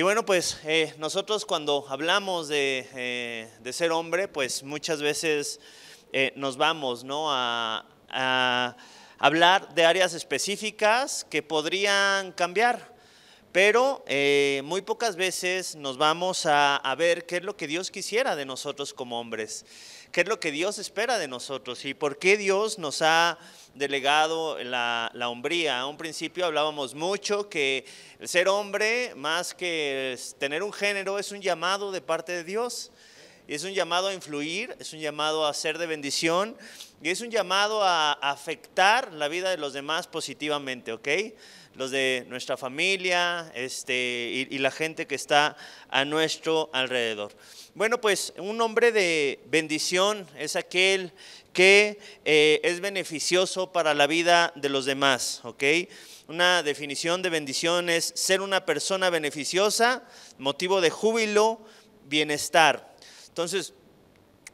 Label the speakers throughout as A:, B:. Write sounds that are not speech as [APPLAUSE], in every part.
A: Y bueno, pues eh, nosotros cuando hablamos eh, de, ser hombre, pues muchas veces eh, nos vamos ¿no? a, hablar de áreas específicas que podrían cambiar. Pero muy pocas veces nos vamos a, a, ver qué es lo que Dios quisiera de nosotros como hombres, qué es lo que Dios espera de nosotros y por qué Dios nos ha delegado la, la hombría. A un principio hablábamos mucho que el ser hombre, más que tener un género, es un llamado de parte de Dios. Es un llamado a influir, es un llamado a ser de bendición y es un llamado a afectar la vida de los demás positivamente, ¿ok? Los de nuestra familia este, y la gente que está a nuestro alrededor. Bueno, pues un hombre de bendición es aquel que eh, es beneficioso para la vida de los demás, Una definición de bendición es ser una persona beneficiosa, motivo de júbilo, bienestar. Entonces,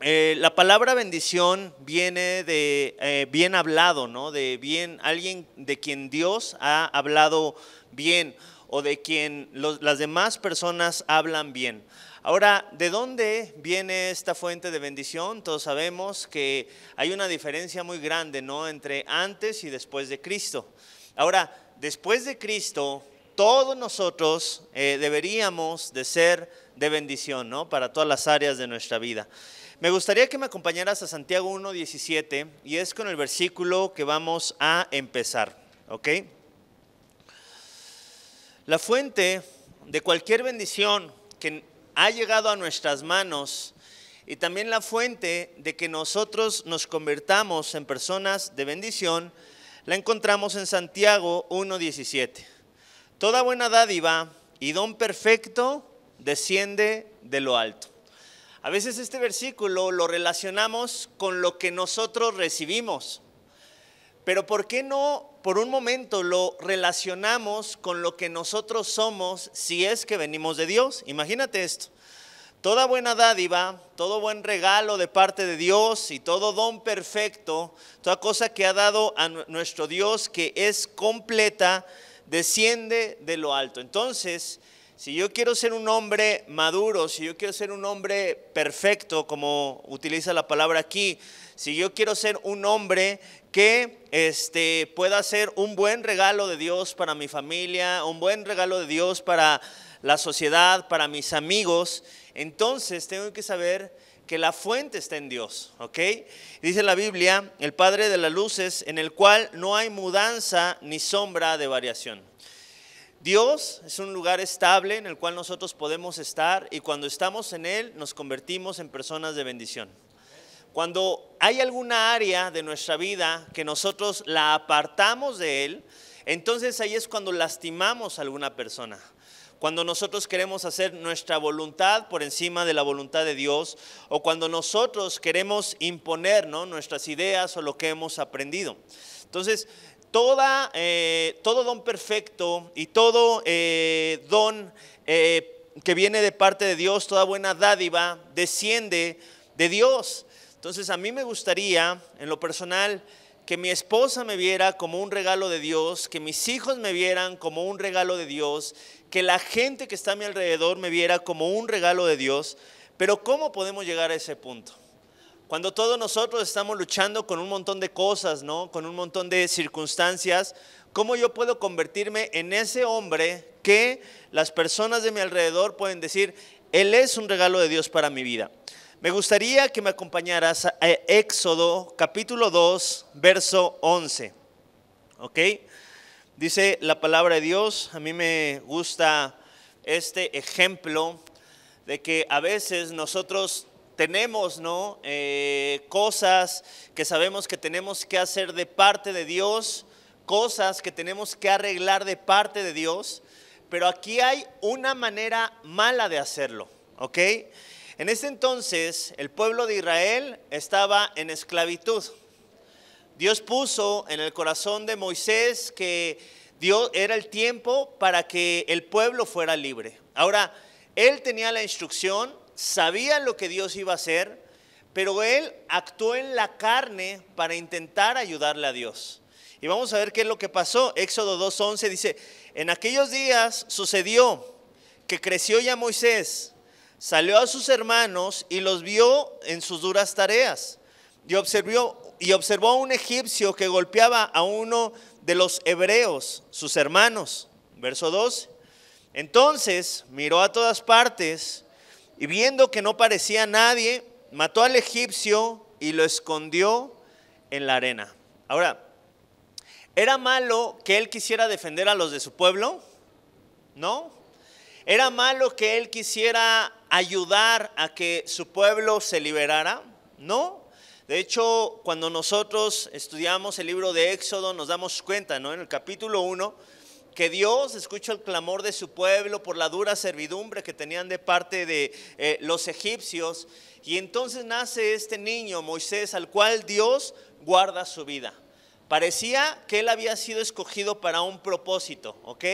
A: eh, la palabra bendición viene de eh, bien hablado, ¿no? De bien, alguien de quien Dios ha hablado bien o de quien las demás personas hablan bien. Ahora, ¿de dónde viene esta fuente de bendición? Todos sabemos que hay una diferencia muy grande, ¿no? Entre antes y después de Cristo. Ahora, después de Cristo, todos nosotros eh, deberíamos de ser de bendición, ¿no? Para todas las áreas de nuestra vida. Me gustaría que me acompañaras a Santiago 1.17 y es con el versículo que vamos a empezar, ¿ok? La fuente de cualquier bendición que ha llegado a nuestras manos y también la fuente de que nosotros nos convertamos en personas de bendición la encontramos en Santiago 1.17. Toda buena dádiva y don perfecto desciende de lo alto. A veces este versículo lo relacionamos con lo que nosotros recibimos. Pero ¿por qué no por un momento lo relacionamos con lo que nosotros somos si es que venimos de Dios? Imagínate esto. Toda buena dádiva, todo buen regalo de parte de Dios y todo don perfecto, toda cosa que ha dado a nuestro Dios que es completa, desciende de lo alto. Entonces, si yo quiero ser un hombre maduro, si yo quiero ser un hombre perfecto, como utiliza la palabra aquí, si yo quiero ser un hombre que este, pueda ser un buen regalo de Dios para mi familia, un buen regalo de Dios para la sociedad, para mis amigos, entonces tengo que saber que la fuente está en Dios, ¿ok? Dice la Biblia, el Padre de las Luces, en el cual no hay mudanza ni sombra de variación. Dios es un lugar estable en el cual nosotros podemos estar y cuando estamos en Él nos convertimos en personas de bendición. Cuando hay alguna área de nuestra vida que nosotros la apartamos de Él, entonces ahí es cuando lastimamos a alguna persona. Cuando nosotros queremos hacer nuestra voluntad por encima de la voluntad de Dios o cuando nosotros queremos imponer ¿no? nuestras ideas o lo que hemos aprendido. Entonces, eh, todo don perfecto y todo eh, don eh, que viene de parte de Dios, toda buena dádiva, desciende de Dios. Entonces a mí me gustaría, en lo personal, que mi esposa me viera como un regalo de Dios, que mis hijos me vieran como un regalo de Dios, que la gente que está a mi alrededor me viera como un regalo de Dios. Pero ¿cómo podemos llegar a ese punto? Cuando todos nosotros estamos luchando con un montón de cosas, ¿no? Con un montón de circunstancias, ¿cómo yo puedo convertirme en ese hombre que las personas de mi alrededor pueden decir, él es un regalo de Dios para mi vida? Me gustaría que me acompañaras a eh, Éxodo capítulo 2, verso 11. ¿Ok? Dice la palabra de Dios, a mí me gusta este ejemplo de que a veces nosotros tenemos ¿no? Eh, cosas que sabemos que tenemos que hacer de parte de Dios, cosas que tenemos que arreglar de parte de Dios, pero aquí hay una manera mala de hacerlo, ¿ok? En ese entonces el pueblo de Israel estaba en esclavitud. Dios puso en el corazón de Moisés que Dios era el tiempo para que el pueblo fuera libre. Ahora, él tenía la instrucción sabía lo que Dios iba a hacer, pero él actuó en la carne para intentar ayudarle a Dios. Y vamos a ver qué es lo que pasó. Éxodo 2.11 dice, en aquellos días sucedió que creció ya Moisés, salió a sus hermanos y los vio en sus duras tareas. Y observó, y observó a un egipcio que golpeaba a uno de los hebreos, sus hermanos. Verso 12. Entonces miró a todas partes y viendo que no parecía nadie, mató al egipcio y lo escondió en la arena. Ahora, ¿era malo que él quisiera defender a los de su pueblo? ¿No? ¿Era malo que él quisiera ayudar a que su pueblo se liberara? ¿No? De hecho, cuando nosotros estudiamos el libro de Éxodo, nos damos cuenta, ¿no? En el capítulo 1, que Dios escucha el clamor de su pueblo por la dura servidumbre que tenían de parte de eh, los egipcios. Y entonces nace este niño, Moisés, al cual Dios guarda su vida. Parecía que él había sido escogido para un propósito, ¿ok?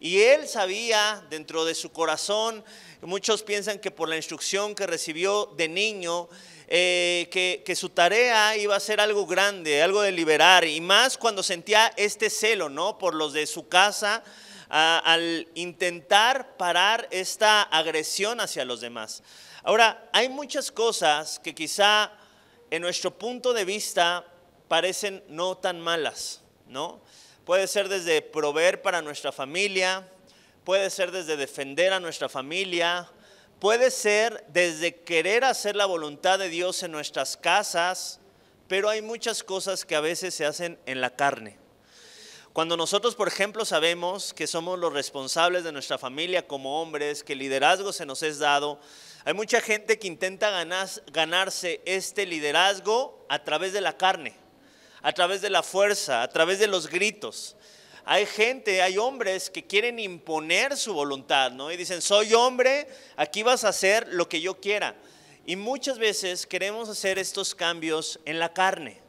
A: Y él sabía dentro de su corazón, muchos piensan que por la instrucción que recibió de niño, eh, que, su tarea iba a ser algo grande, algo de liberar, y más cuando sentía este celo, ¿no? Por los de su casa, al intentar parar esta agresión hacia los demás. Ahora, hay muchas cosas que quizá en nuestro punto de vista parecen no tan malas, ¿no? Puede ser desde proveer para nuestra familia, puede ser desde defender a nuestra familia, Puede ser desde querer hacer la voluntad de Dios en nuestras casas, pero hay muchas cosas que a veces se hacen en la carne. Cuando nosotros, por ejemplo, sabemos que somos los responsables de nuestra familia como hombres, que liderazgo se nos es dado, hay mucha gente que intenta ganarse este liderazgo a través de la carne, a través de la fuerza, a través de los gritos hay gente, hay hombres que quieren imponer su voluntad, ¿no? Y dicen, soy hombre, aquí vas a hacer lo que yo quiera. Y muchas veces queremos hacer estos cambios en la carne.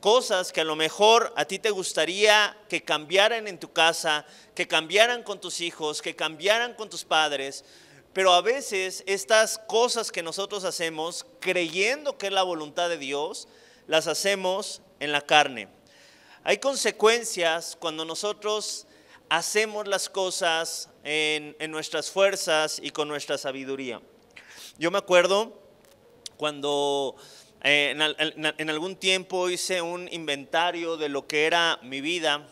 A: Cosas que a lo mejor a ti te gustaría que cambiaran en tu casa, que cambiaran con tus hijos, que cambiaran con tus padres. Pero a veces estas cosas que nosotros hacemos, creyendo que es la voluntad de Dios, las hacemos en la carne. Hay consecuencias cuando nosotros hacemos las cosas en, nuestras fuerzas y con nuestra sabiduría. Yo me acuerdo cuando eh, en, algún tiempo hice un inventario de lo que era mi vida.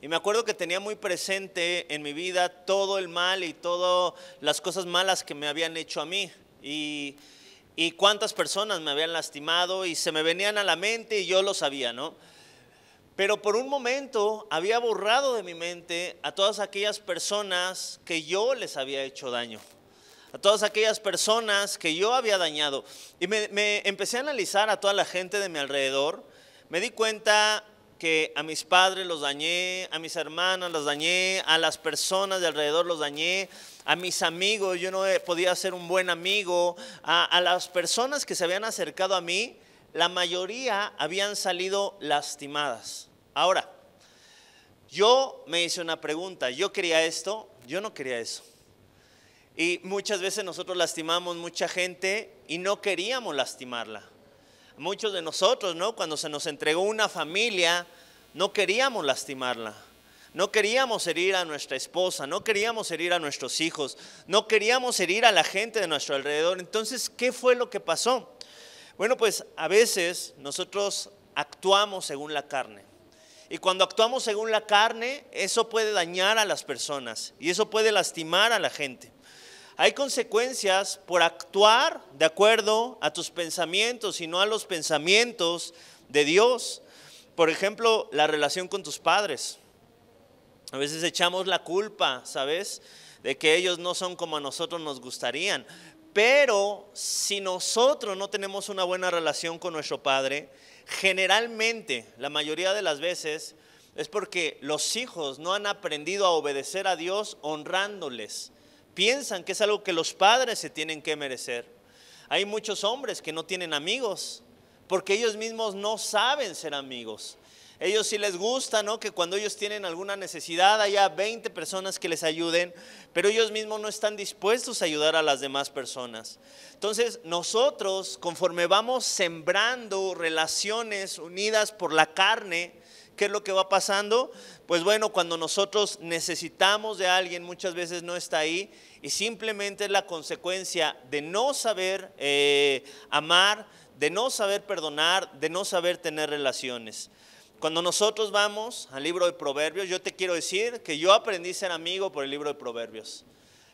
A: Y me acuerdo que tenía muy presente en mi vida todo el mal y todas las cosas malas que me habían hecho a mí. Y, y cuántas personas me habían lastimado y se me venían a la mente y yo lo sabía, ¿no? Pero por un momento había borrado de mi mente a todas aquellas personas que yo les había hecho daño, a todas aquellas personas que yo había dañado. Y me, empecé a analizar a toda la gente de mi alrededor. Me di cuenta que a mis padres los dañé, a mis hermanas los dañé, a las personas de alrededor los dañé, a mis amigos, yo no podía ser un buen amigo, a, las personas que se habían acercado a mí, la mayoría habían salido lastimadas. Ahora, yo me hice una pregunta, yo quería esto, yo no quería eso. Y muchas veces nosotros lastimamos mucha gente y no queríamos lastimarla. Muchos de nosotros, ¿no? Cuando se nos entregó una familia, no queríamos lastimarla. No queríamos herir a nuestra esposa, no queríamos herir a nuestros hijos, no queríamos herir a la gente de nuestro alrededor. Entonces, ¿qué fue lo que pasó? Bueno, pues a veces nosotros actuamos según la carne. Y cuando actuamos según la carne, eso puede dañar a las personas y eso puede lastimar a la gente. Hay consecuencias por actuar de acuerdo a tus pensamientos y no a los pensamientos de Dios. Por ejemplo, la relación con tus padres. A veces echamos la culpa, ¿sabes? De que ellos no son como a nosotros nos gustarían. Pero si nosotros no tenemos una buena relación con nuestro Padre, Generalmente, la mayoría de las veces, es porque los hijos no han aprendido a obedecer a Dios honrándoles. Piensan que es algo que los padres se tienen que merecer. Hay muchos hombres que no tienen amigos porque ellos mismos no saben ser amigos. Ellos sí les gusta, ¿no? Que cuando ellos tienen alguna necesidad haya 20 personas que les ayuden, pero ellos mismos no están dispuestos a ayudar a las demás personas. Entonces, nosotros, conforme vamos sembrando relaciones unidas por la carne, ¿Qué es lo que va pasando? Pues bueno, cuando nosotros necesitamos de alguien, muchas veces no está ahí y simplemente es la consecuencia de no saber eh, amar, de no saber perdonar, de no saber tener relaciones. Cuando nosotros vamos al libro de Proverbios, yo te quiero decir que yo aprendí a ser amigo por el libro de Proverbios.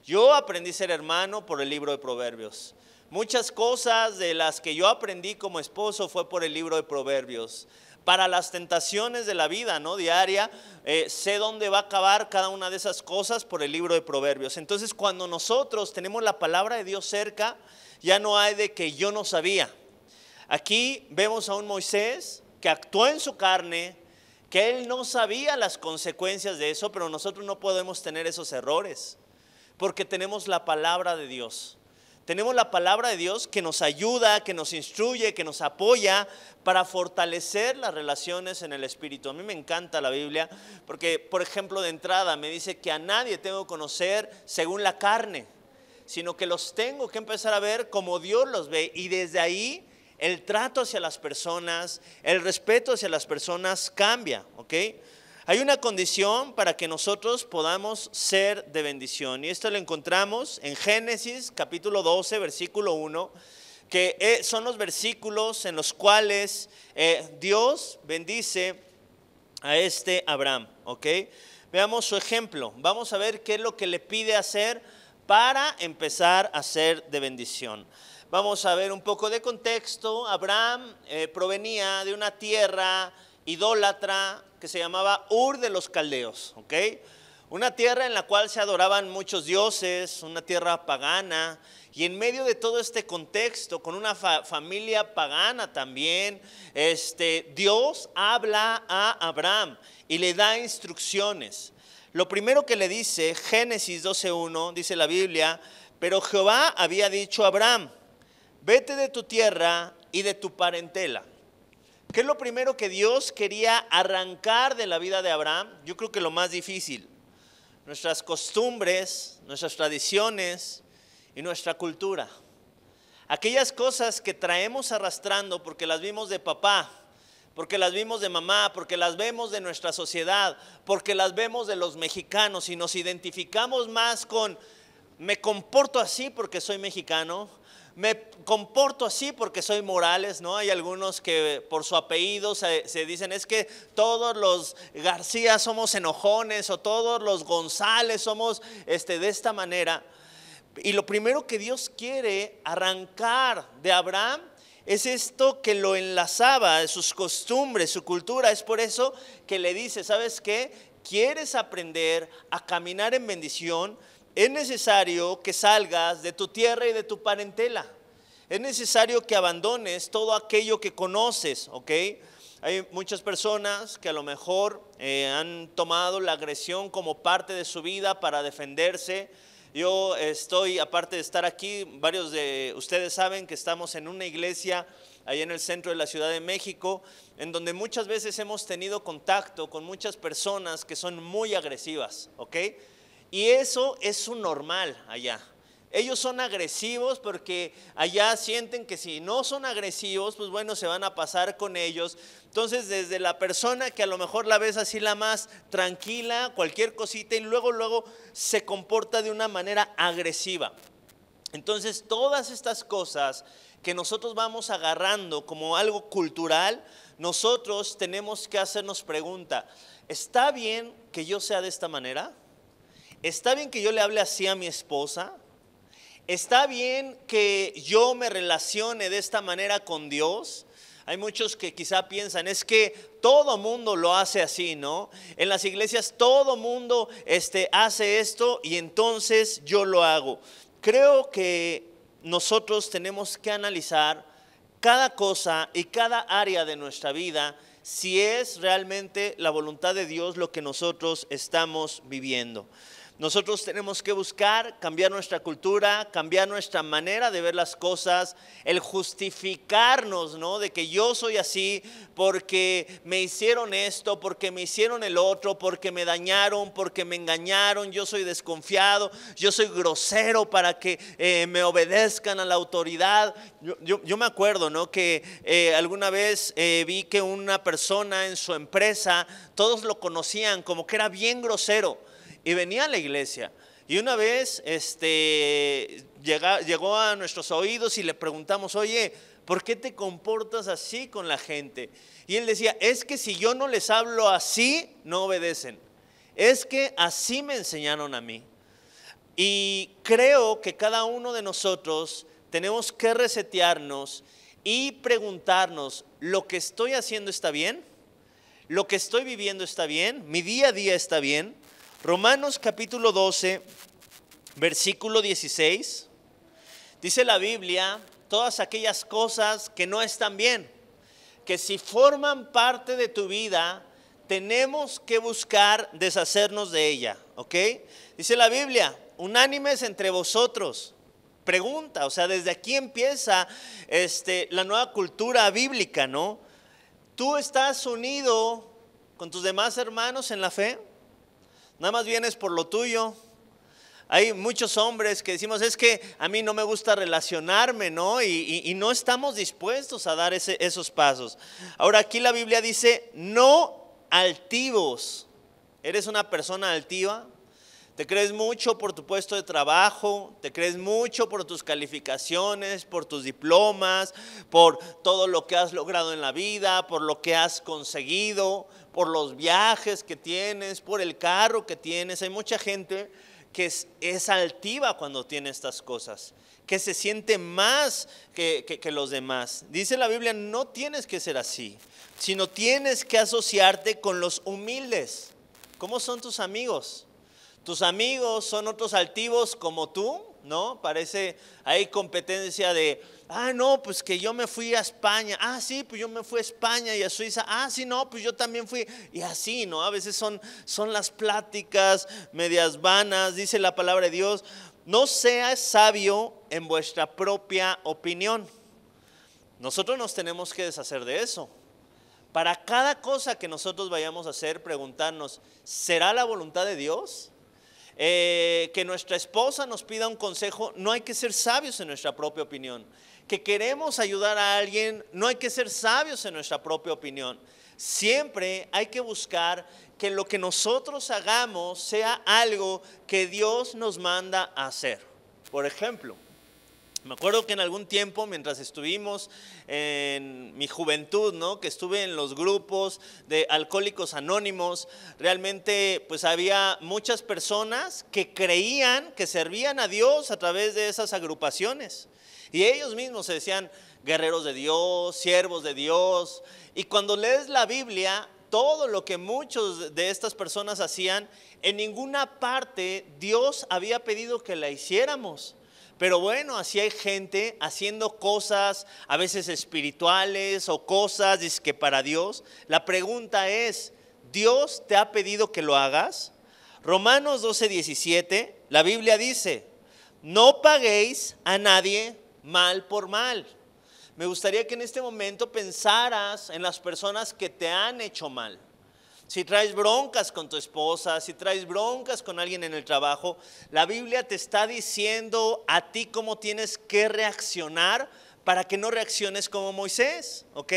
A: Yo aprendí a ser hermano por el libro de Proverbios. Muchas cosas de las que yo aprendí como esposo fue por el libro de Proverbios. Para las tentaciones de la vida, ¿no? Diaria, eh, sé dónde va a acabar cada una de esas cosas por el libro de Proverbios. Entonces, cuando nosotros tenemos la palabra de Dios cerca, ya no hay de que yo no sabía. Aquí vemos a un Moisés que actuó en su carne, que él no sabía las consecuencias de eso, pero nosotros no podemos tener esos errores, porque tenemos la palabra de Dios. Tenemos la palabra de Dios que nos ayuda, que nos instruye, que nos apoya para fortalecer las relaciones en el Espíritu. A mí me encanta la Biblia porque, por ejemplo, de entrada me dice que a nadie tengo que conocer según la carne, sino que los tengo que empezar a ver como Dios los ve. Y desde ahí el trato hacia las personas, el respeto hacia las personas cambia, ¿ok? Hay una condición para que nosotros podamos ser de bendición y esto lo encontramos en Génesis capítulo 12, versículo 1 que eh, son los versículos en los cuales eh, Dios bendice a este Abraham, ¿ok? Veamos su ejemplo, vamos a ver qué es lo que le pide hacer para empezar a ser de bendición. Vamos a ver un poco de contexto. Abraham eh, provenía de una tierra idólatra que se llamaba Ur de los Caldeos, ¿ok? Una tierra en la cual se adoraban muchos dioses, una tierra pagana, y en medio de todo este contexto, con una familia pagana también, este, Dios habla a Abraham y le da instrucciones. Lo primero que le dice, Génesis 12.1, dice la Biblia, pero Jehová había dicho a Abraham, vete de tu tierra y de tu parentela. ¿Qué es lo primero que Dios quería arrancar de la vida de Abraham? Yo creo que lo más difícil, nuestras costumbres, nuestras tradiciones y nuestra cultura. Aquellas cosas que traemos arrastrando porque las vimos de papá, porque las vimos de mamá, porque las vemos de nuestra sociedad, porque las vemos de los mexicanos y nos identificamos más con me comporto así porque soy mexicano, me comporto así porque soy Morales, ¿no? Hay algunos que por su apellido se, dicen, es que todos los García somos enojones o todos los González somos este, de esta manera. Y lo primero que Dios quiere arrancar de Abraham es esto que lo enlazaba, sus costumbres, su cultura. Es por eso que le dice, ¿sabes qué? ¿Quieres aprender a caminar en bendición? es necesario que salgas de tu tierra y de tu parentela. Es necesario que abandones todo aquello que conoces, ¿ok? Hay muchas personas que a lo mejor eh, han tomado la agresión como parte de su vida para defenderse. Yo estoy, aparte de estar aquí, varios de ustedes saben que estamos en una iglesia Ahí en el centro de la Ciudad de México, en donde muchas veces hemos tenido contacto con muchas personas que son muy agresivas, ¿ok? Y eso es su normal allá. Ellos son agresivos porque allá sienten que si no son agresivos, pues bueno, se van a pasar con ellos. Entonces, desde la persona que a lo mejor la ves así la más tranquila, cualquier cosita, y luego, luego se comporta de una manera agresiva. Entonces, todas estas cosas que nosotros vamos agarrando como algo cultural, nosotros tenemos que hacernos pregunta, ¿está bien que yo sea de esta manera? ¿Está bien que yo le hable así a mi esposa? ¿Está bien que yo me relacione de esta manera con Dios? Hay muchos que quizá piensan, es que todo mundo lo hace así, ¿no? En las iglesias todo mundo este, hace esto y entonces yo lo hago. Creo que nosotros tenemos que analizar cada cosa y cada área de nuestra vida si es realmente la voluntad de Dios lo que nosotros estamos viviendo. Nosotros tenemos que buscar cambiar nuestra cultura, cambiar nuestra manera de ver las cosas, el justificarnos, ¿no? De que yo soy así porque me hicieron esto, porque me hicieron el otro, porque me dañaron, porque me engañaron, yo soy desconfiado, yo soy grosero para que eh, me obedezcan a la autoridad. Yo, me acuerdo, ¿no? Que eh, alguna vez eh, vi que una persona en su empresa, todos lo conocían como que era bien grosero y venía a la iglesia. Y una vez este, llega, llegó a nuestros oídos y le preguntamos, oye, ¿por qué te comportas así con la gente? Y él decía, es que si yo no les hablo así, no obedecen. Es que así me enseñaron a mí. Y creo que cada uno de nosotros tenemos que resetearnos y preguntarnos, ¿lo que estoy haciendo está bien? ¿Lo que estoy viviendo está bien? ¿Mi día a día está bien? Romanos capítulo 12, versículo 16, dice la Biblia, todas aquellas cosas que no están bien, que si forman parte de tu vida, tenemos que buscar deshacernos de ella, ¿ok? Dice la Biblia, unánimes entre vosotros. Pregunta, o sea, desde aquí empieza este, la nueva cultura bíblica, ¿no? ¿Tú estás unido con tus demás hermanos en la fe? nada más vienes por lo tuyo. Hay muchos hombres que decimos, es que a mí no me gusta relacionarme, ¿no? Y, no estamos dispuestos a dar esos pasos. Ahora aquí la Biblia dice, no altivos. ¿Eres una persona altiva? Te crees mucho por tu puesto de trabajo, te crees mucho por tus calificaciones, por tus diplomas, por todo lo que has logrado en la vida, por lo que has conseguido, por los viajes que tienes, por el carro que tienes. Hay mucha gente que es, altiva cuando tiene estas cosas, que se siente más que, que los demás. Dice la Biblia, no tienes que ser así, sino tienes que asociarte con los humildes. ¿Cómo son tus amigos? Tus amigos son otros altivos como tú, ¿no? Parece, hay competencia de, ah, no, pues que yo me fui a España, ah, sí, pues yo me fui a España y a Suiza, ah, sí, no, pues yo también fui, y así, ¿no? A veces son, son las pláticas medias vanas, dice la palabra de Dios, no seas sabio en vuestra propia opinión. Nosotros nos tenemos que deshacer de eso. Para cada cosa que nosotros vayamos a hacer, preguntarnos, ¿será la voluntad de Dios? Eh, que nuestra esposa nos pida un consejo, no hay que ser sabios en nuestra propia opinión. Que queremos ayudar a alguien, no hay que ser sabios en nuestra propia opinión. Siempre hay que buscar que lo que nosotros hagamos sea algo que Dios nos manda a hacer. Por ejemplo, me acuerdo que en algún tiempo, mientras estuvimos en mi juventud, que estuve en los grupos de alcohólicos anónimos, realmente pues había muchas personas que creían que servían a Dios a través de esas agrupaciones. Y ellos mismos se decían guerreros de Dios, siervos de Dios. Y cuando lees la Biblia, todo lo que muchos de estas personas hacían, en ninguna parte Dios había pedido que la hiciéramos. Pero bueno, así hay gente haciendo cosas a veces espirituales o cosas que para Dios. La pregunta es, ¿Dios te ha pedido que lo hagas? Romanos 12, 17, la Biblia dice, no paguéis a nadie mal por mal. Me gustaría que en este momento pensaras en las personas que te han hecho mal si traes broncas con tu esposa, si traes broncas con alguien en el trabajo, la Biblia te está diciendo a ti cómo tienes que reaccionar para que no reacciones como Moisés, ¿ok?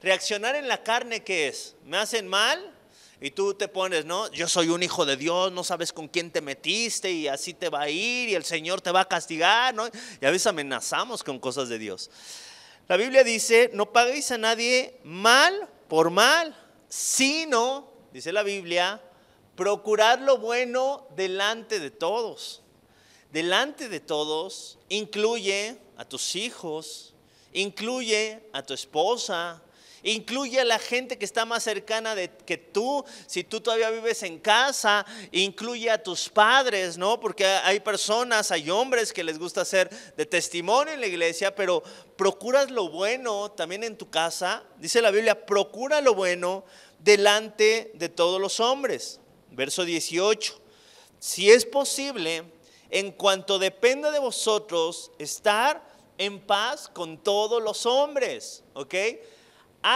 A: Reaccionar en la carne, ¿qué es? ¿Me hacen mal? Y tú te pones, ¿no? Yo soy un hijo de Dios, no sabes con quién te metiste y así te va a ir y el Señor te va a castigar, ¿no? Y a veces amenazamos con cosas de Dios. La Biblia dice, no paguéis a nadie mal por mal sino, dice la Biblia, procurar lo bueno delante de todos. Delante de todos incluye a tus hijos, incluye a tu esposa, Incluye a la gente que está más cercana de, que tú, si tú todavía vives en casa, incluye a tus padres, ¿no? Porque hay personas, hay hombres que les gusta hacer de testimonio en la iglesia, pero procuras lo bueno también en tu casa. Dice la Biblia, procura lo bueno delante de todos los hombres. Verso 18. Si es posible, en cuanto dependa de vosotros, estar en paz con todos los hombres, ¿ok?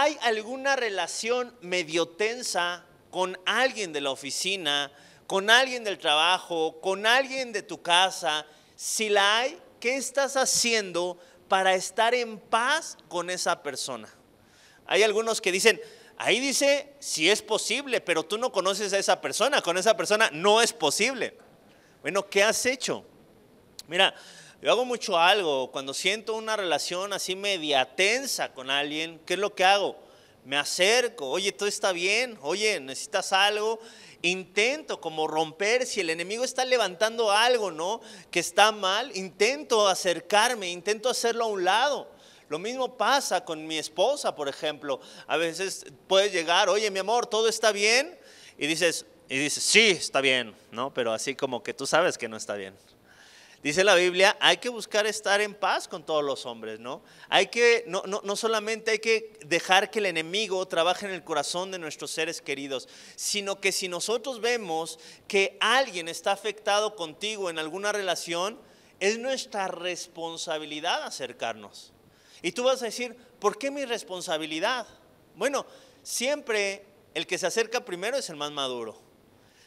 A: hay alguna relación medio tensa con alguien de la oficina, con alguien del trabajo, con alguien de tu casa, si la hay, ¿qué estás haciendo para estar en paz con esa persona? Hay algunos que dicen, ahí dice si es posible, pero tú no conoces a esa persona, con esa persona no es posible. Bueno, ¿qué has hecho? Mira, yo hago mucho algo, cuando siento una relación así media tensa con alguien, ¿qué es lo que hago? Me acerco, oye, todo está bien, oye, necesitas algo. Intento como romper, si el enemigo está levantando algo, ¿no? Que está mal, intento acercarme, intento hacerlo a un lado. Lo mismo pasa con mi esposa, por ejemplo. A veces puedes llegar, oye, mi amor, todo está bien. Y dices, y dices, sí, está bien, ¿no? Pero así como que tú sabes que no está bien. Dice la Biblia, hay que buscar estar en paz con todos los hombres, ¿no? Hay que, no, no, no, solamente hay que dejar que el enemigo trabaje en el corazón de nuestros seres queridos, sino que si nosotros vemos que alguien está afectado contigo en alguna relación, es nuestra responsabilidad acercarnos. Y tú vas a decir, ¿por qué mi responsabilidad? Bueno, siempre el que se acerca primero es el más maduro.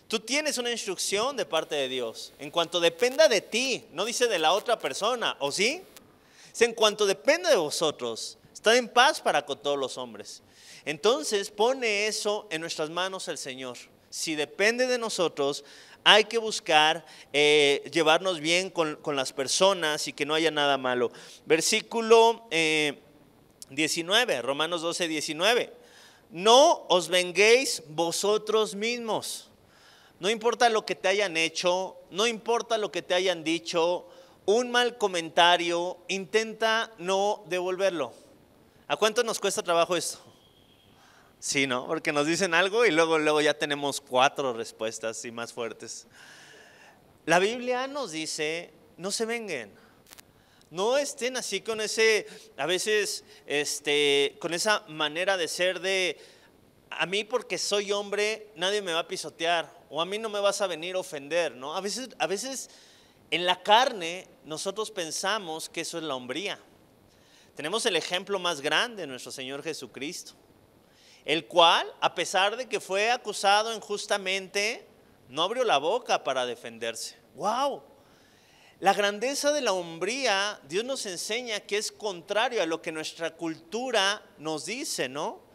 A: Tú tienes una instrucción de parte de Dios. En cuanto dependa de ti, no dice de la otra persona, ¿o sí? Es en cuanto dependa de vosotros, estad en paz para con todos los hombres. Entonces pone eso en nuestras manos el Señor. Si depende de nosotros, hay que buscar eh, llevarnos bien con, las personas y que no haya nada malo. Versículo 19, eh, Romanos 12, 19. No os venguéis vosotros mismos no importa lo que te hayan hecho, no importa lo que te hayan dicho, un mal comentario, intenta no devolverlo. ¿A cuánto nos cuesta trabajo esto? Sí, ¿no? Porque nos dicen algo y luego, luego ya tenemos cuatro respuestas y más fuertes. La Biblia nos dice, no se venguen. No estén así con ese, a veces, este, con esa manera de ser de, a mí porque soy hombre, nadie me va a pisotear o a mí no me vas a venir a ofender, ¿no? A veces, a veces en la carne nosotros pensamos que eso es la hombría. Tenemos el ejemplo más grande, nuestro Señor Jesucristo, el cual, a pesar de que fue acusado injustamente, no abrió la boca para defenderse. ¡Wow! La grandeza de la hombría, Dios nos enseña que es contrario a lo que nuestra cultura nos dice, ¿no?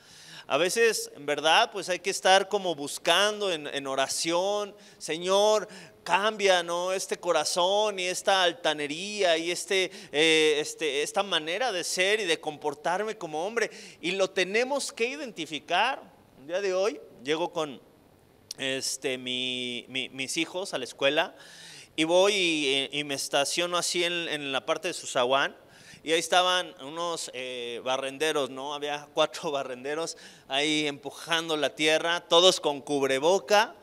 A: A veces, en verdad, pues hay que estar como buscando en, oración, Señor, cambia, ¿no? Este corazón y esta altanería y este, eh, este, esta manera de ser y de comportarme como hombre. Y lo tenemos que identificar. un día de hoy llego con este, mis hijos a la escuela y voy y, eh, me estaciono así en, la parte de su y ahí estaban unos eh, barrenderos, ¿no? Había [LAUGHS] cuatro barrenderos ahí empujando la tierra, todos con cubreboca,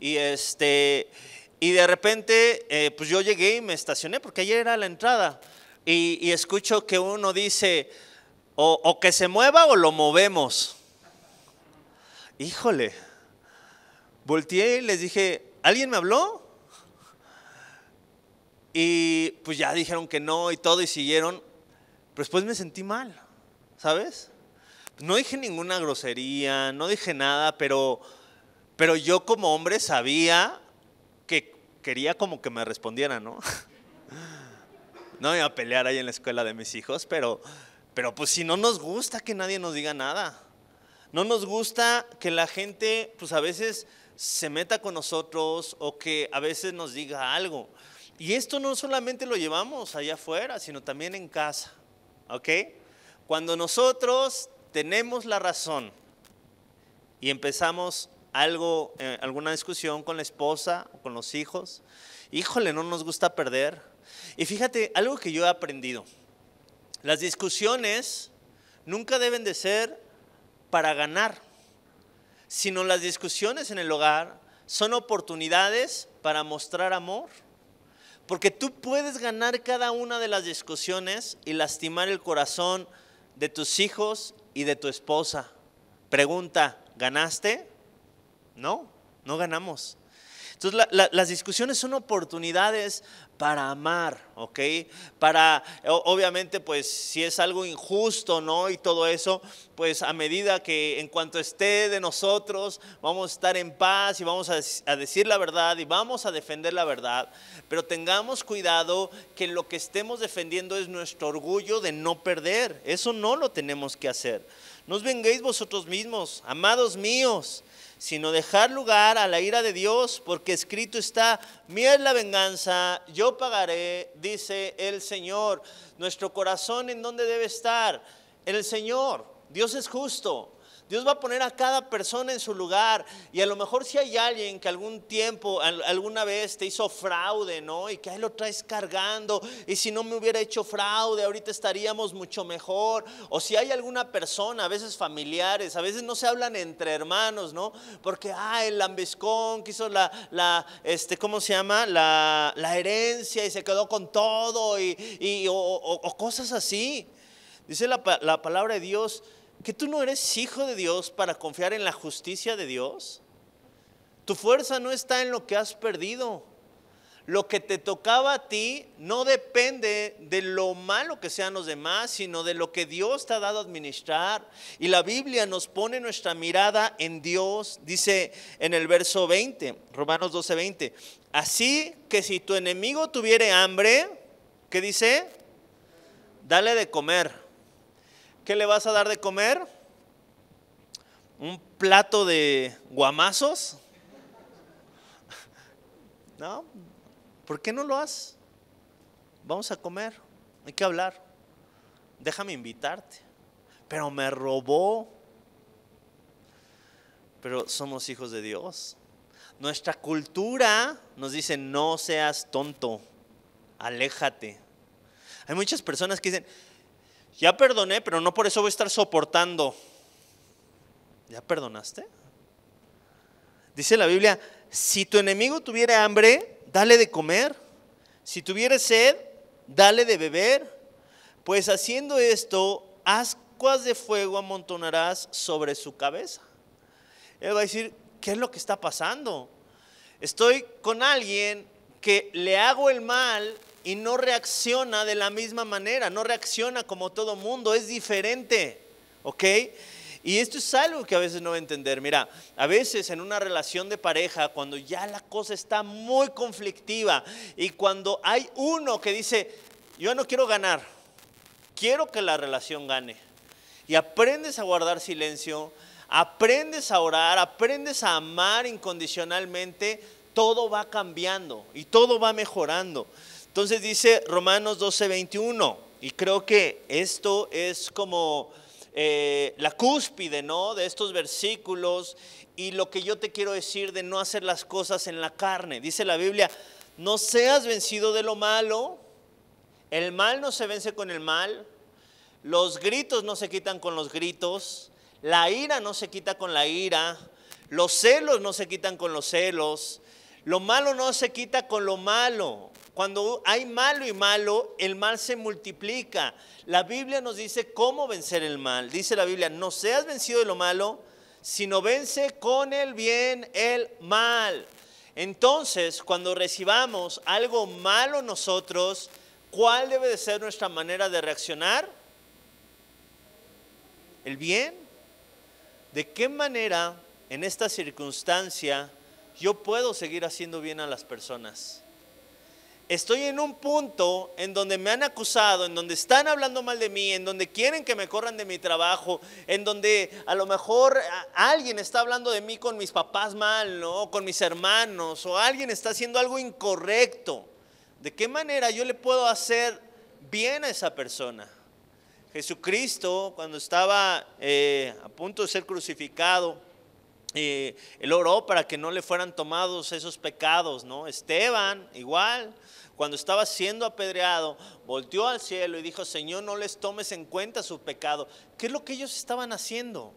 A: y este, y de repente, eh, pues yo llegué y me estacioné, porque ayer era la entrada, y, escucho que uno dice, o, o que se mueva o lo movemos. Híjole, volteé y les dije, ¿alguien me habló? Y pues ya dijeron que no y todo y siguieron. Pero después me sentí mal, ¿sabes? No dije ninguna grosería, no dije nada, pero, pero yo como hombre sabía que quería como que me respondieran, ¿no? [LAUGHS] No me iba a pelear ahí en la escuela de mis hijos, pero, pero pues si no nos gusta que nadie nos diga nada. No nos gusta que la gente, pues a veces se meta con nosotros o que a veces nos diga algo. Y esto no solamente lo llevamos allá afuera, sino también en casa. ¿Ok? Cuando nosotros tenemos la razón y empezamos algo, eh, alguna discusión con la esposa, o con los hijos, híjole, no nos gusta perder. Y fíjate, algo que yo he aprendido, las discusiones nunca deben de ser para ganar, sino las discusiones en el hogar son oportunidades para mostrar amor. Porque tú puedes ganar cada una de las discusiones y lastimar el corazón de tus hijos y de tu esposa. Pregunta, ¿ganaste? No, no ganamos. Entonces las discusiones son oportunidades para amar, ¿ok? Para, obviamente, pues si es algo injusto, ¿no? Y todo eso, pues a medida que en cuanto esté de nosotros, vamos a estar en paz y vamos a, decir la verdad y vamos a defender la verdad, pero tengamos cuidado que lo que estemos defendiendo es nuestro orgullo de no perder, eso no lo tenemos que hacer. No os vosotros mismos, amados míos sino dejar lugar a la ira de Dios, porque escrito está, mía es la venganza, yo pagaré, dice el Señor. Nuestro corazón en dónde debe estar? En el Señor. Dios es justo. Dios va a poner a cada persona en su lugar. Y a lo mejor si hay alguien que algún tiempo, alguna vez te hizo fraude, ¿no? Y que ahí lo traes cargando. Y si no me hubiera hecho fraude, ahorita estaríamos mucho mejor. O si hay alguna persona, a veces familiares, a veces no se hablan entre hermanos, ¿no? Porque, ah, el lambiscón quiso la, la este, ¿cómo se llama? La, herencia y se quedó con todo y, o, cosas así. Dice la, la palabra de Dios que tú no eres hijo de Dios para confiar en la justicia de Dios? Tu fuerza no está en lo que has perdido. Lo que te tocaba a ti no depende de lo malo que sean los demás, sino de lo que Dios te ha dado a administrar. Y la Biblia nos pone nuestra mirada en Dios, dice en el verso 20, Romanos 12:20. Así que si tu enemigo tuviere hambre, ¿qué dice? Dale de comer. ¿Qué le vas a dar de comer? ¿Un plato de guamazos? [LAUGHS] ¿No? ¿Por qué no lo haces? Vamos a comer, hay que hablar. Déjame invitarte. Pero me robó. Pero somos hijos de Dios. Nuestra cultura nos dice, no seas tonto, aléjate. Hay muchas personas que dicen, ya perdoné, pero no por eso voy a estar soportando. ¿Ya perdonaste? Dice la Biblia, si tu enemigo tuviera hambre, dale de comer. Si tuviera sed, dale de beber. Pues haciendo esto, ascuas de fuego amontonarás sobre su cabeza. Él va a decir, ¿qué es lo que está pasando? Estoy con alguien que le hago el mal y no reacciona de la misma manera, no reacciona como todo mundo, es diferente, ¿ok? Y esto es algo que a veces no va a entender. Mira, a veces en una relación de pareja, cuando ya la cosa está muy conflictiva y cuando hay uno que dice, yo no quiero ganar, quiero que la relación gane, y aprendes a guardar silencio, aprendes a orar, aprendes a amar incondicionalmente, todo va cambiando y todo va mejorando. Entonces dice Romanos 12, 21, y creo que esto es como eh, la cúspide, ¿no? De estos versículos y lo que yo te quiero decir de no hacer las cosas en la carne. Dice la Biblia, no seas vencido de lo malo, el mal no se vence con el mal, los gritos no se quitan con los gritos, la ira no se quita con la ira, los celos no se quitan con los celos, lo malo no se quita con lo malo. Cuando hay malo y malo, el mal se multiplica. La Biblia nos dice cómo vencer el mal. Dice la Biblia, no seas vencido de lo malo, sino vence con el bien el mal. Entonces, cuando recibamos algo malo nosotros, ¿cuál debe de ser nuestra manera de reaccionar? ¿El bien? ¿De qué manera en esta circunstancia yo puedo seguir haciendo bien a las personas? estoy en un punto en donde me han acusado, en donde están hablando mal de mí, en donde quieren que me corran de mi trabajo, en donde a lo mejor alguien está hablando de mí con mis papás mal, ¿no? Con mis hermanos, o alguien está haciendo algo incorrecto. ¿De qué manera yo le puedo hacer bien a esa persona? Jesucristo, cuando estaba eh, a punto de ser crucificado, el eh, él oró para que no le fueran tomados esos pecados, ¿no? Esteban, igual. Cuando estaba siendo apedreado, volteó al cielo y dijo, Señor, no les tomes en cuenta su pecado. ¿Qué es lo que ellos estaban haciendo?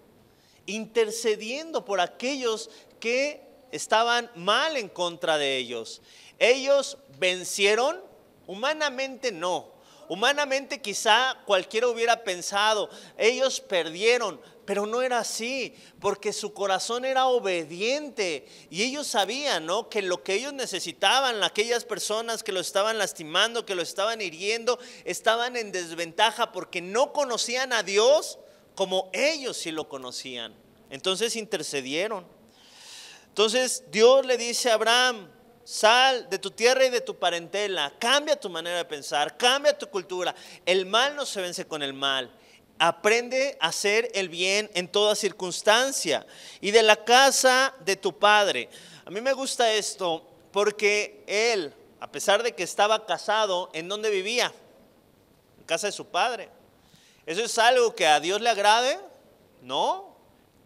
A: Intercediendo por aquellos que estaban mal en contra de ellos. Ellos vencieron, humanamente no, Humanamente quizá cualquiera hubiera pensado, ellos perdieron, pero no era así, porque su corazón era obediente y ellos sabían, Que lo que ellos necesitaban, aquellas personas que lo estaban lastimando, que lo estaban hiriendo, estaban en desventaja porque no conocían a Dios como ellos sí lo conocían. Entonces intercedieron. Entonces Dios le dice a Abraham, Sal de tu tierra y de tu parentela, cambia tu manera de pensar, cambia tu cultura. El mal no se vence con el mal. Aprende a hacer el bien en toda circunstancia y de la casa de tu padre. A mí me gusta esto porque él, a pesar de que estaba casado, ¿en dónde vivía? En casa de su padre. ¿Eso es algo que a Dios le agrade? No,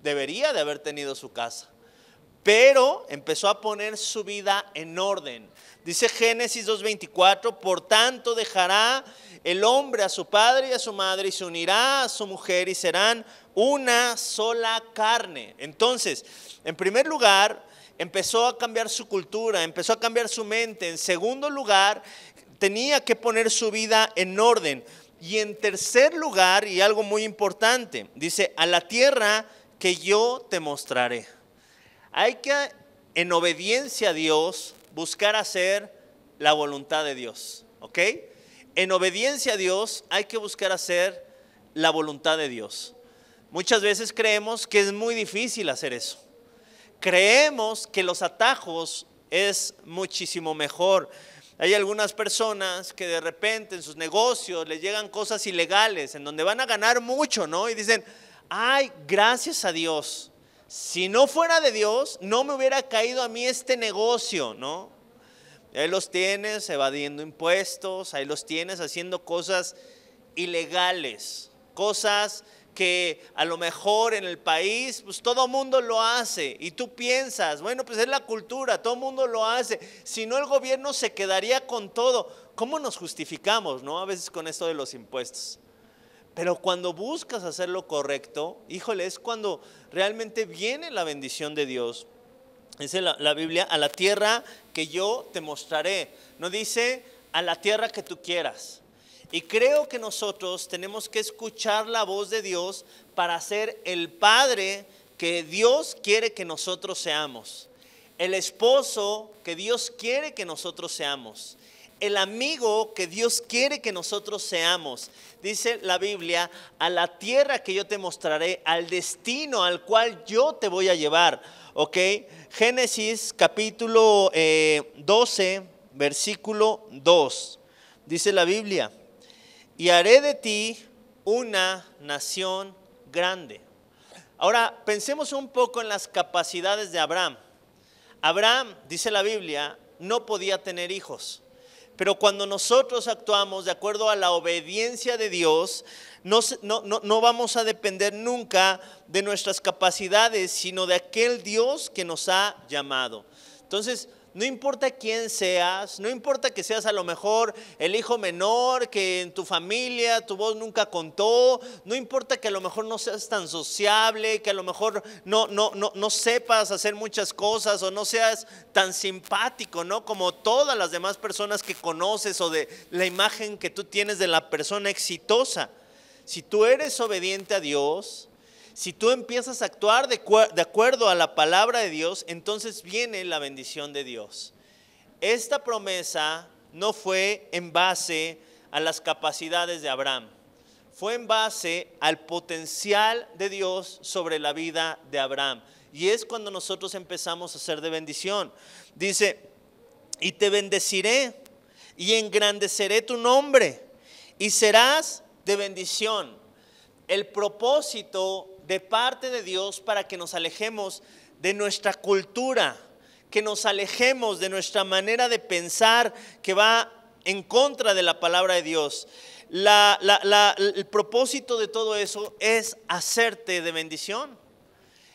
A: debería de haber tenido su casa pero empezó a poner su vida en orden. Dice Génesis 2.24, por tanto dejará el hombre a su padre y a su madre y se unirá a su mujer y serán una sola carne. Entonces, en primer lugar, empezó a cambiar su cultura, empezó a cambiar su mente. En segundo lugar, tenía que poner su vida en orden. Y en tercer lugar, y algo muy importante, dice, a la tierra que yo te mostraré. Hay que, en obediencia a Dios, buscar hacer la voluntad de Dios. ¿Ok? En obediencia a Dios hay que buscar hacer la voluntad de Dios. Muchas veces creemos que es muy difícil hacer eso. Creemos que los atajos es muchísimo mejor. Hay algunas personas que de repente en sus negocios les llegan cosas ilegales en donde van a ganar mucho, ¿no? Y dicen, ay, gracias a Dios, si no fuera de Dios, no me hubiera caído a mí este negocio, ¿no? Ahí los tienes evadiendo impuestos, ahí los tienes haciendo cosas ilegales, cosas que a lo mejor en el país, pues todo mundo lo hace y tú piensas, bueno, pues es la cultura, todo mundo lo hace, si no el gobierno se quedaría con todo. ¿Cómo nos justificamos, no? A veces con esto de los impuestos. Pero cuando buscas hacer lo correcto, híjole, es cuando realmente viene la bendición de Dios. Dice la, Biblia, a la tierra que yo te mostraré. No dice a la tierra que tú quieras. Y creo que nosotros tenemos que escuchar la voz de Dios para ser el padre que Dios quiere que nosotros seamos. El esposo que Dios quiere que nosotros seamos el amigo que Dios quiere que nosotros seamos. Dice la Biblia, a la tierra que yo te mostraré, al destino al cual yo te voy a llevar. ¿Ok? Génesis capítulo 12, eh, versículo 2. Dice la Biblia, y haré de ti una nación grande. Ahora, pensemos un poco en las capacidades de Abraham. Abraham, dice la Biblia, no podía tener hijos. Pero cuando nosotros actuamos de acuerdo a la obediencia de Dios, no, no, vamos a depender nunca de nuestras capacidades, sino de aquel Dios que nos ha llamado. Entonces, no importa quién seas, no importa que seas a lo mejor el hijo menor, que en tu familia tu voz nunca contó, no importa que a lo mejor no seas tan sociable, que a lo mejor no, no, no, sepas hacer muchas cosas o no seas tan simpático, ¿no? Como todas las demás personas que conoces o de la imagen que tú tienes de la persona exitosa. Si tú eres obediente a Dios, si tú empiezas a actuar de, acuerdo a la palabra de Dios, entonces viene la bendición de Dios. Esta promesa no fue en base a las capacidades de Abraham, fue en base al potencial de Dios sobre la vida de Abraham. Y es cuando nosotros empezamos a ser de bendición. Dice, y te bendeciré y engrandeceré tu nombre y serás de bendición. El propósito de parte de Dios para que nos alejemos de nuestra cultura, que nos alejemos de nuestra manera de pensar que va en contra de la palabra de Dios. el propósito de todo eso es hacerte de bendición.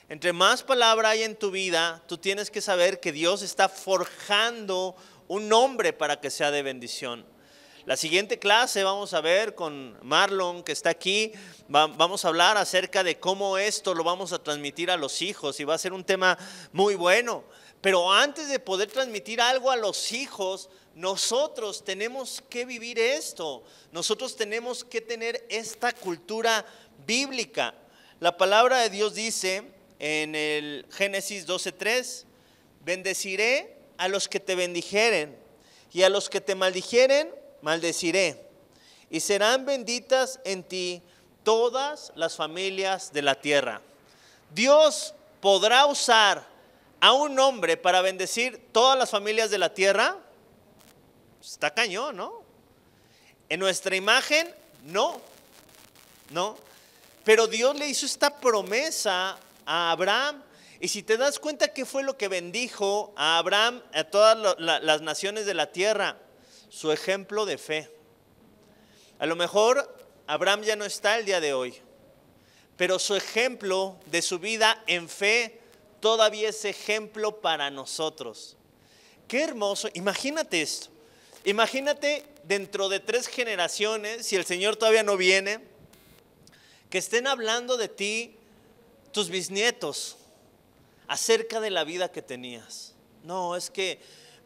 A: Entre más palabra hay en tu vida, tú tienes que saber que Dios está forjando un nombre para que sea de bendición. La siguiente clase vamos a ver con Marlon que está aquí. vamos a hablar acerca de cómo esto lo vamos a transmitir a los hijos y va a ser un tema muy bueno. Pero antes de poder transmitir algo a los hijos, nosotros tenemos que vivir esto. Nosotros tenemos que tener esta cultura bíblica. La palabra de Dios dice en el Génesis 12:3, bendeciré a los que te bendijeren y a los que te maldijeren maldeciré, y serán benditas en ti todas las familias de la tierra. Dios podrá usar a un hombre para bendecir todas las familias de la tierra. Está cañón, ¿no? En nuestra imagen, no. No. Pero Dios le hizo esta promesa a Abraham. Y si te das cuenta, ¿qué fue lo que bendijo a Abraham, a todas las naciones de la tierra? su ejemplo de fe. A lo mejor Abraham ya no está el día de hoy, pero su ejemplo de su vida en fe todavía es ejemplo para nosotros. Qué hermoso, imagínate esto. Imagínate dentro de tres generaciones, si el Señor todavía no viene, que estén hablando de ti tus bisnietos acerca de la vida que tenías. No, es que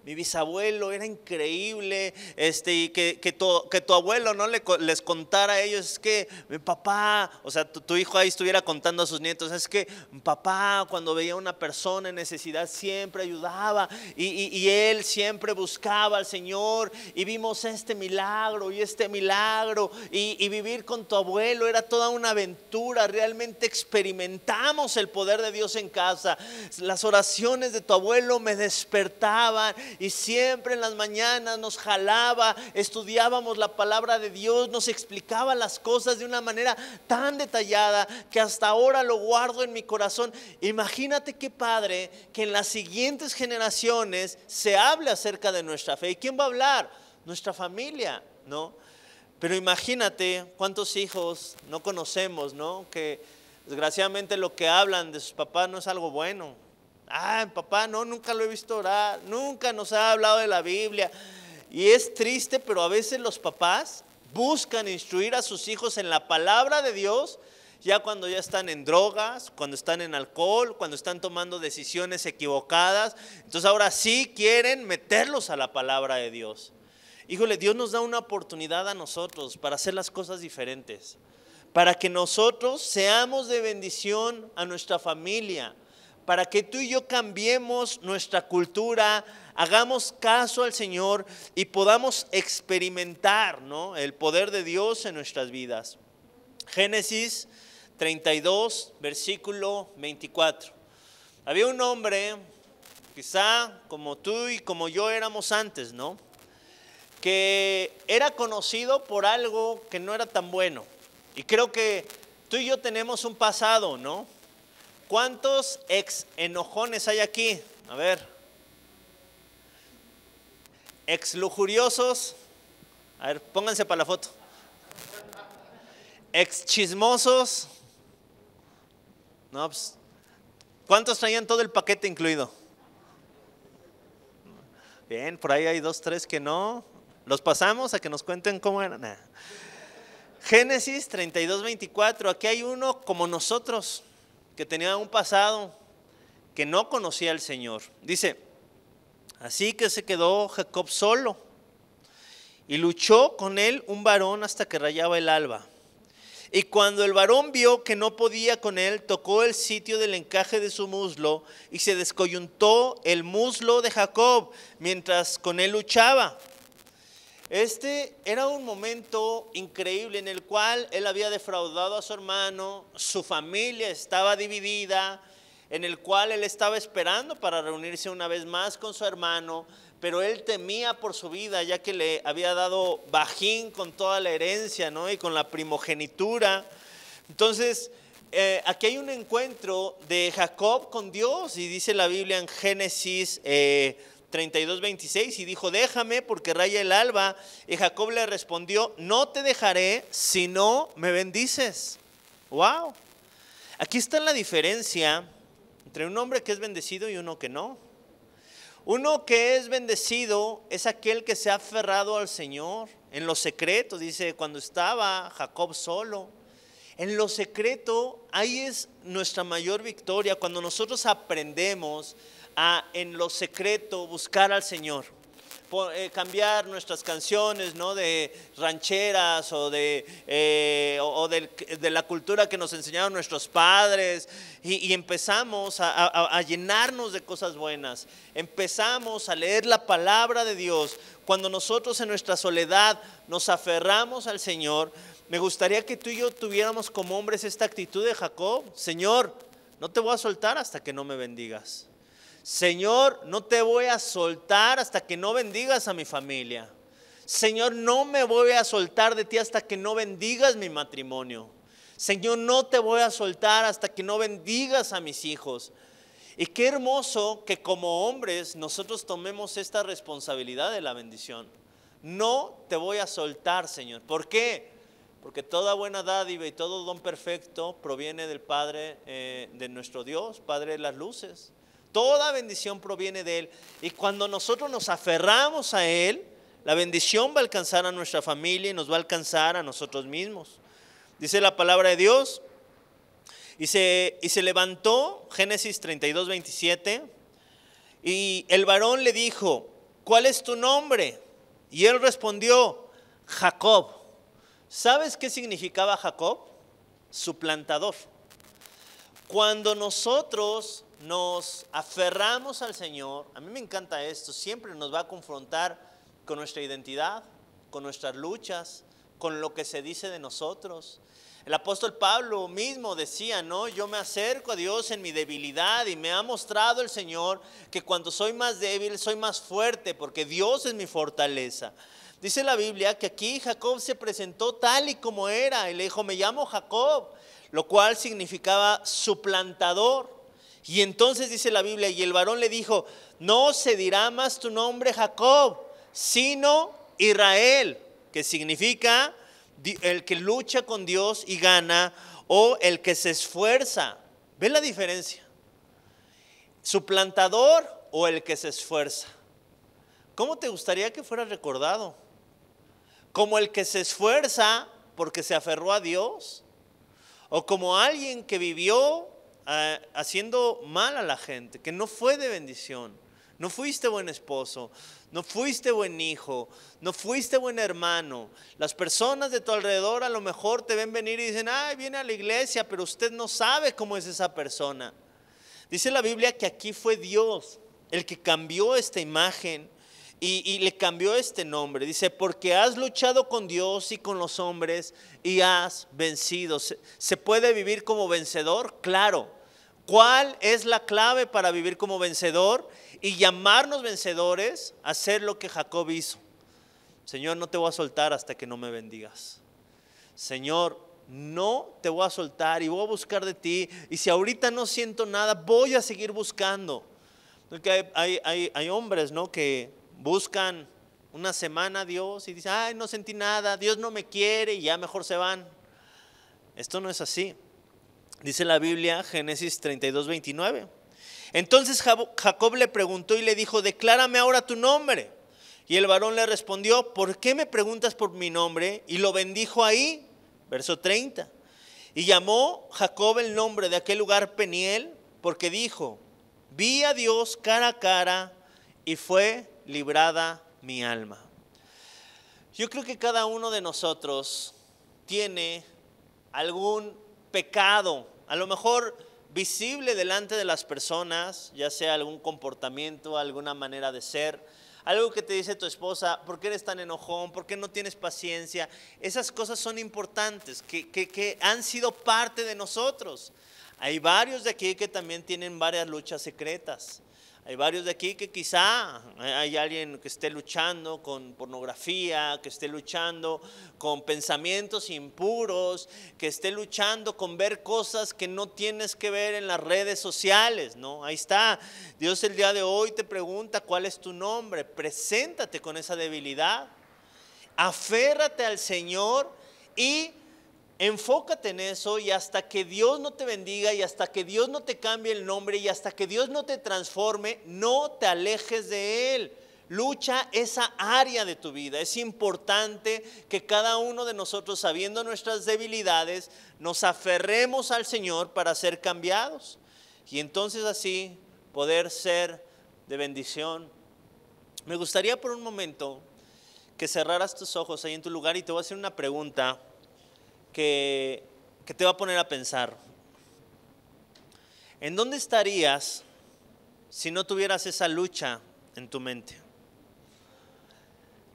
A: mi bisabuelo era increíble, este, y que, que, tu, que tu abuelo no les contara a ellos, es que mi papá, o sea, tu, hijo ahí estuviera contando a sus nietos, es que papá cuando veía a una persona en necesidad siempre ayudaba y, él siempre buscaba al Señor y vimos este milagro y este milagro y, y vivir con tu abuelo era toda una aventura, realmente experimentamos el poder de Dios en casa, las oraciones de tu abuelo me despertaban y siempre en las mañanas nos jalaba, estudiábamos la palabra de Dios, nos explicaba las cosas de una manera tan detallada que hasta ahora lo guardo en mi corazón. Imagínate qué padre que en las siguientes generaciones se hable acerca de nuestra fe. ¿Y quién va a hablar? Nuestra familia, ¿no? Pero imagínate cuántos hijos no conocemos, ¿no? Que desgraciadamente lo que hablan de sus papás no es algo bueno Ah, papá, no, nunca lo he visto orar, nunca nos ha hablado de la Biblia. Y es triste, pero a veces los papás buscan instruir a sus hijos en la palabra de Dios, ya cuando ya están en drogas, cuando están en alcohol, cuando están tomando decisiones equivocadas. Entonces ahora sí quieren meterlos a la palabra de Dios. Híjole, Dios nos da una oportunidad a nosotros para hacer las cosas diferentes, para que nosotros seamos de bendición a nuestra familia, para que tú y yo cambiemos nuestra cultura, hagamos caso al Señor y podamos experimentar ¿no? el poder de Dios en nuestras vidas. Génesis 32, versículo 24. Había un hombre, quizá como tú y como yo éramos antes, ¿no? Que era conocido por algo que no era tan bueno. Y creo que tú y yo tenemos un pasado, ¿no? ¿Cuántos ex enojones hay aquí? A ver. Ex lujuriosos. A ver, pónganse para la foto. Ex chismosos. No, pues, ¿Cuántos traían todo el paquete incluido? Bien, por ahí hay dos, tres que no. Los pasamos a que nos cuenten cómo eran. Génesis 32, 24. Aquí hay uno como nosotros que tenía un pasado que no conocía al Señor. Dice, así que se quedó Jacob solo y luchó con él un varón hasta que rayaba el alba. Y cuando el varón vio que no podía con él, tocó el sitio del encaje de su muslo y se descoyuntó el muslo de Jacob mientras con él luchaba. Este era un momento increíble en el cual él había defraudado a su hermano, su familia estaba dividida, en el cual él estaba esperando para reunirse una vez más con su hermano, pero él temía por su vida ya que le había dado bajín con toda la herencia ¿no? y con la primogenitura. Entonces, eh, aquí hay un encuentro de Jacob con Dios y dice la Biblia en Génesis. Eh, 32, 26 y dijo, déjame porque raya el alba. Y Jacob le respondió, no te dejaré si no me bendices. ¡Wow! Aquí está la diferencia entre un hombre que es bendecido y uno que no. Uno que es bendecido es aquel que se ha aferrado al Señor en lo secreto, dice, cuando estaba Jacob solo. En lo secreto, ahí es nuestra mayor victoria, cuando nosotros aprendemos a en lo secreto buscar al Señor. Por, eh, cambiar nuestras canciones, ¿no? De rancheras o de, eh, o, de, la cultura que nos enseñaron nuestros padres y, empezamos a, a llenarnos de cosas buenas. Empezamos a leer la palabra de Dios. Cuando nosotros en nuestra soledad nos aferramos al Señor, me gustaría que tú y yo tuviéramos como hombres esta actitud de Jacob. Señor, no te voy a soltar hasta que no me bendigas. Señor, no te voy a soltar hasta que no bendigas a mi familia. Señor, no me voy a soltar de ti hasta que no bendigas mi matrimonio. Señor, no te voy a soltar hasta que no bendigas a mis hijos. Y qué hermoso que como hombres nosotros tomemos esta responsabilidad de la bendición. No te voy a soltar, Señor. ¿Por qué? Porque toda buena dádiva y todo don perfecto proviene del Padre eh, de nuestro Dios, Padre de las Luces. Toda bendición proviene de Él. Y cuando nosotros nos aferramos a Él, la bendición va a alcanzar a nuestra familia y nos va a alcanzar a nosotros mismos. Dice la palabra de Dios. Y se, y se levantó, Génesis 32, 27, y el varón le dijo, ¿cuál es tu nombre? Y él respondió, Jacob. ¿Sabes qué significaba Jacob? Suplantador. Cuando nosotros nos aferramos al Señor, a mí me encanta esto, siempre nos va a confrontar con nuestra identidad, con nuestras luchas, con lo que se dice de nosotros. El apóstol Pablo mismo decía, ¿no? Yo me acerco a Dios en mi debilidad y me ha mostrado el Señor que cuando soy más débil soy más fuerte porque Dios es mi fortaleza. Dice la Biblia que aquí Jacob se presentó tal y como era y le dijo, me llamo Jacob, lo cual significaba suplantador. Y entonces dice la Biblia, y el varón le dijo, no se dirá más tu nombre Jacob, sino Israel, que significa el que lucha con Dios y gana, o el que se esfuerza. ¿Ve la diferencia? ¿Suplantador o el que se esfuerza? ¿Cómo te gustaría que fuera recordado? ¿Como el que se esfuerza porque se aferró a Dios? ¿O como alguien que vivió haciendo mal a la gente, que no fue de bendición. No fuiste buen esposo, no fuiste buen hijo, no fuiste buen hermano. Las personas de tu alrededor a lo mejor te ven venir y dicen, ay, viene a la iglesia, pero usted no sabe cómo es esa persona. Dice la Biblia que aquí fue Dios el que cambió esta imagen y, le cambió este nombre. Dice, porque has luchado con Dios y con los hombres y has vencido. ¿Se puede vivir como vencedor? Claro. ¿Cuál es la clave para vivir como vencedor y llamarnos vencedores? Hacer lo que Jacob hizo. Señor, no te voy a soltar hasta que no me bendigas. Señor, no te voy a soltar y voy a buscar de ti. Y si ahorita no siento nada, voy a seguir buscando. Porque hay, hombres ¿no? que buscan una semana a Dios y dicen, ay, no sentí nada, Dios no me quiere y ya mejor se van. Esto no es así. Dice la Biblia, Génesis 32, 29. Entonces Jacob le preguntó y le dijo, declárame ahora tu nombre. Y el varón le respondió, ¿por qué me preguntas por mi nombre? Y lo bendijo ahí, verso 30. Y llamó Jacob el nombre de aquel lugar Peniel, porque dijo, vi a Dios cara a cara y fue librada mi alma. Yo creo que cada uno de nosotros tiene algún pecado, a lo mejor visible delante de las personas, ya sea algún comportamiento, alguna manera de ser, algo que te dice tu esposa, ¿por qué eres tan enojón? ¿Por qué no tienes paciencia? Esas cosas son importantes, que, que han sido parte de nosotros. Hay varios de aquí que también tienen varias luchas secretas. Hay varios de aquí que quizá eh, hay alguien que esté luchando con pornografía, que esté luchando con pensamientos impuros, que esté luchando con ver cosas que no tienes que ver en las redes sociales, ¿no? Ahí está. Dios el día de hoy te pregunta cuál es tu nombre. Preséntate con esa debilidad. Aférrate al Señor y Enfócate en eso y hasta que Dios no te bendiga y hasta que Dios no te cambie el nombre y hasta que Dios no te transforme, no te alejes de Él. Lucha esa área de tu vida. Es importante que cada uno de nosotros, sabiendo nuestras debilidades, nos aferremos al Señor para ser cambiados. Y entonces así poder ser de bendición. Me gustaría por un momento que cerraras tus ojos ahí en tu lugar y te voy a hacer una pregunta que, te va a poner a pensar. ¿En dónde estarías si no tuvieras esa lucha en tu mente?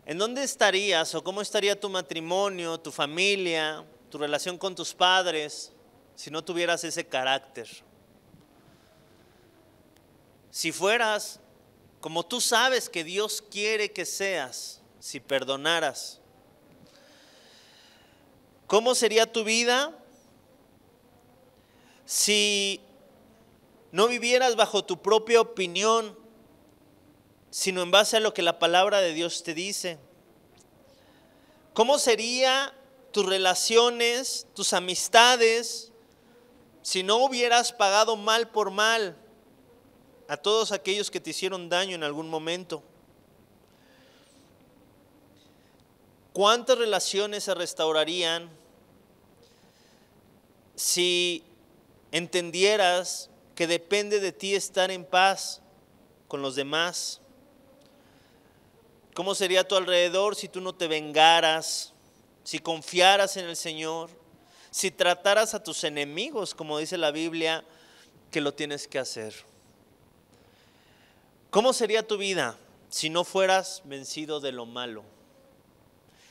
A: ¿En dónde estarías o cómo estaría tu matrimonio, tu familia, tu relación con tus padres si no tuvieras ese carácter? Si fueras como tú sabes que Dios quiere que seas, si perdonaras, ¿Cómo sería tu vida si no vivieras bajo tu propia opinión, sino en base a lo que la palabra de Dios te dice? ¿Cómo serían tus relaciones, tus amistades, si no hubieras pagado mal por mal a todos aquellos que te hicieron daño en algún momento? ¿Cuántas relaciones se restaurarían? si entendieras que depende de ti estar en paz con los demás? ¿Cómo sería tu alrededor si tú no te vengaras, si confiaras en el Señor, si trataras a tus enemigos, como dice la Biblia, que lo tienes que hacer? ¿Cómo sería tu vida si no fueras vencido de lo malo,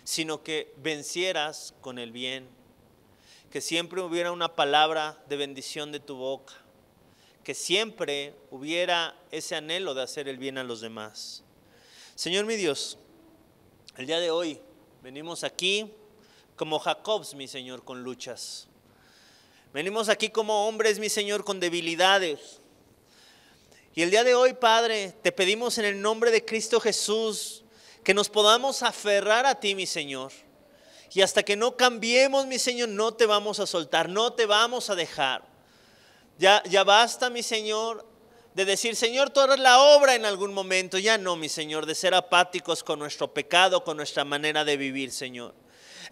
A: sino que vencieras con el bien? que siempre hubiera una palabra de bendición de tu boca, que siempre hubiera ese anhelo de hacer el bien a los demás. Señor mi Dios, el día de hoy venimos aquí como Jacobs, mi Señor, con luchas. Venimos aquí como hombres, mi Señor, con debilidades. Y el día de hoy, Padre, te pedimos en el nombre de Cristo Jesús que nos podamos aferrar a ti, mi Señor y hasta que no cambiemos, mi Señor, no te vamos a soltar, no te vamos a dejar. Ya, ya basta, mi Señor, de decir, Señor, tú la obra en algún momento. Ya no, mi Señor, de ser apáticos con nuestro pecado, con nuestra manera de vivir, Señor.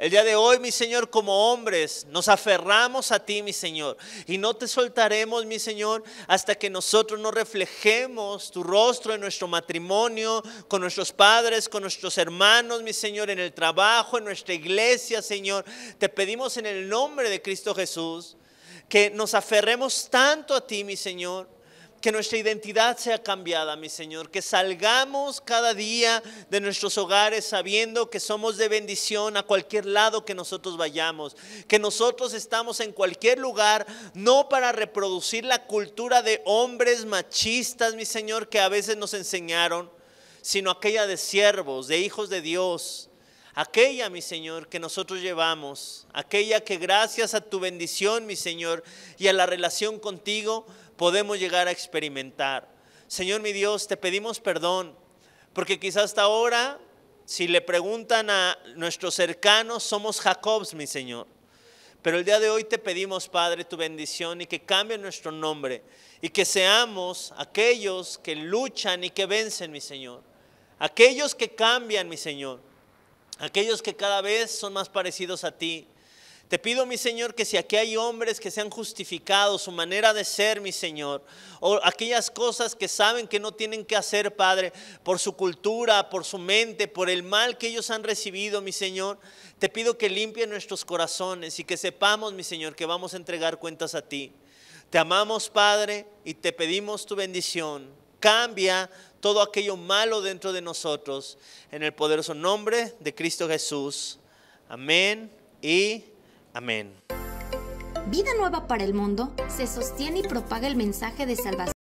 A: El día de hoy, mi Señor, como hombres, nos aferramos a ti, mi Señor, y no te soltaremos, mi Señor, hasta que nosotros no reflejemos tu rostro en nuestro matrimonio, con nuestros padres, con nuestros hermanos, mi Señor, en el trabajo, en nuestra iglesia, Señor. Te pedimos en el nombre de Cristo Jesús que nos aferremos tanto a ti, mi Señor que nuestra identidad sea cambiada, mi Señor, que salgamos cada día de nuestros hogares sabiendo que somos de bendición a cualquier lado que nosotros vayamos, que nosotros estamos en cualquier lugar, no para reproducir la cultura de hombres machistas, mi Señor, que a veces nos enseñaron, sino aquella de siervos, de hijos de Dios, aquella, mi Señor, que nosotros llevamos, aquella que gracias a tu bendición, mi Señor, y a la relación contigo, podemos llegar a experimentar. Señor mi Dios, te pedimos perdón, porque quizás hasta ahora, si le preguntan a nuestros cercanos, somos Jacobs, mi Señor. Pero el día de hoy te pedimos, Padre, tu bendición y que cambie nuestro nombre y que seamos aquellos que luchan y que vencen, mi Señor. Aquellos que cambian, mi Señor. Aquellos que cada vez son más parecidos a ti. Te pido, mi Señor, que si aquí hay hombres que se han justificado su manera de ser, mi Señor, o aquellas cosas que saben que no tienen que hacer, Padre, por su cultura, por su mente, por el mal que ellos han recibido, mi Señor, te pido que limpie nuestros corazones y que sepamos, mi Señor, que vamos a entregar cuentas a ti. Te amamos, Padre, y te pedimos tu bendición. Cambia todo aquello malo dentro de nosotros en el poderoso nombre de Cristo Jesús. Amén y Amén. Vida Nueva para el Mundo se sostiene y propaga el mensaje de salvación